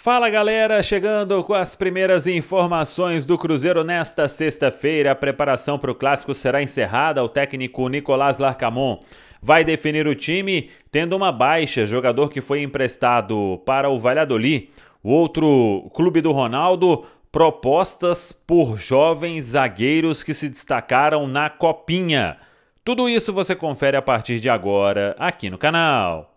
Fala galera, chegando com as primeiras informações do Cruzeiro nesta sexta-feira. A preparação para o clássico será encerrada. O técnico Nicolás Larcamon vai definir o time, tendo uma baixa, jogador que foi emprestado para o Valladolid. O outro clube do Ronaldo, propostas por jovens zagueiros que se destacaram na Copinha. Tudo isso você confere a partir de agora aqui no canal.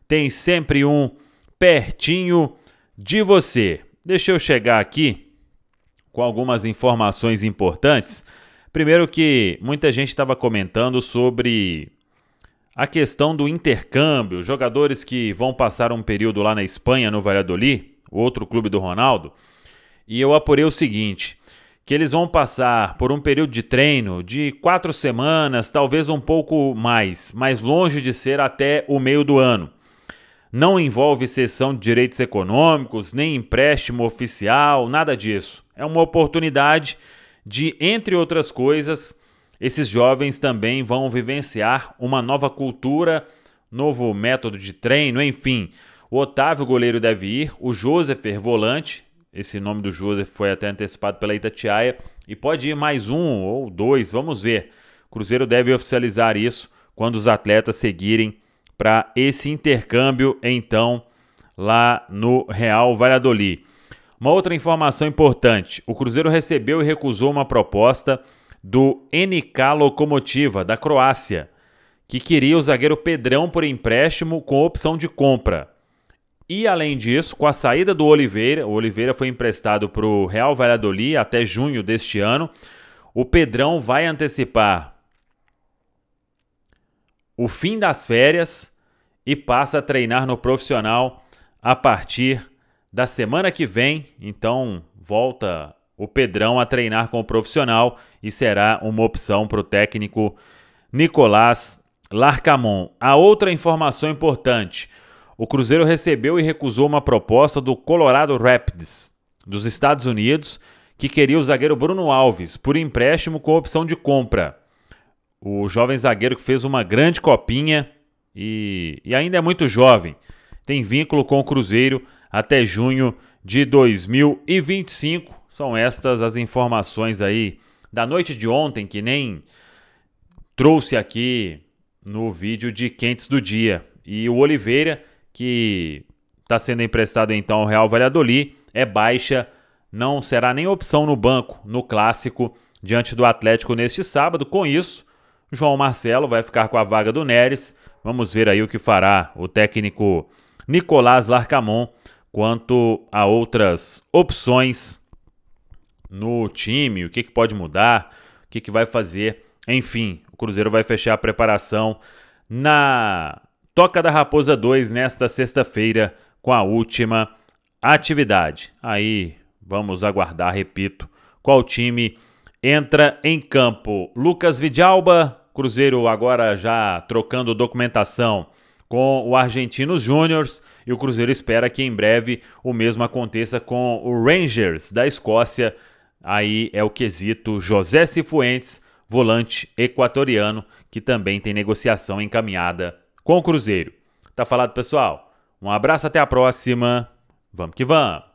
tem sempre um pertinho de você. Deixa eu chegar aqui com algumas informações importantes. Primeiro que muita gente estava comentando sobre a questão do intercâmbio, jogadores que vão passar um período lá na Espanha, no Valladolid, outro clube do Ronaldo, e eu apurei o seguinte, que eles vão passar por um período de treino de quatro semanas, talvez um pouco mais, mais longe de ser até o meio do ano não envolve cessão de direitos econômicos, nem empréstimo oficial, nada disso. É uma oportunidade de, entre outras coisas, esses jovens também vão vivenciar uma nova cultura, novo método de treino, enfim. O Otávio goleiro deve ir, o Joseph volante, esse nome do Joseph foi até antecipado pela Itatiaia, e pode ir mais um ou dois, vamos ver. O Cruzeiro deve oficializar isso quando os atletas seguirem para esse intercâmbio, então, lá no Real Valladolid. Uma outra informação importante: o Cruzeiro recebeu e recusou uma proposta do NK Locomotiva, da Croácia, que queria o zagueiro Pedrão por empréstimo com opção de compra. E além disso, com a saída do Oliveira, o Oliveira foi emprestado para o Real Valladolid até junho deste ano. O Pedrão vai antecipar o fim das férias e passa a treinar no profissional a partir da semana que vem. Então, volta o Pedrão a treinar com o profissional e será uma opção para o técnico Nicolás Larcamon. A outra informação importante: o Cruzeiro recebeu e recusou uma proposta do Colorado Rapids, dos Estados Unidos, que queria o zagueiro Bruno Alves por empréstimo com opção de compra. O jovem zagueiro que fez uma grande copinha e, e ainda é muito jovem. Tem vínculo com o Cruzeiro até junho de 2025. São estas as informações aí da noite de ontem que nem trouxe aqui no vídeo de quentes do dia. E o Oliveira, que está sendo emprestado então ao Real Valladolid, é baixa, não será nem opção no banco no clássico diante do Atlético neste sábado. Com isso, João Marcelo vai ficar com a vaga do Neres, Vamos ver aí o que fará o técnico Nicolás Larcamon quanto a outras opções no time, o que, que pode mudar, o que, que vai fazer. Enfim, o Cruzeiro vai fechar a preparação na Toca da Raposa 2 nesta sexta-feira com a última atividade. Aí vamos aguardar, repito, qual time entra em campo. Lucas Vidalba, Cruzeiro agora já trocando documentação com o Argentino Júnior e o Cruzeiro espera que em breve o mesmo aconteça com o Rangers da Escócia. Aí é o quesito José Cifuentes, volante equatoriano, que também tem negociação encaminhada com o Cruzeiro. Tá falado, pessoal? Um abraço, até a próxima. Vamos que vamos!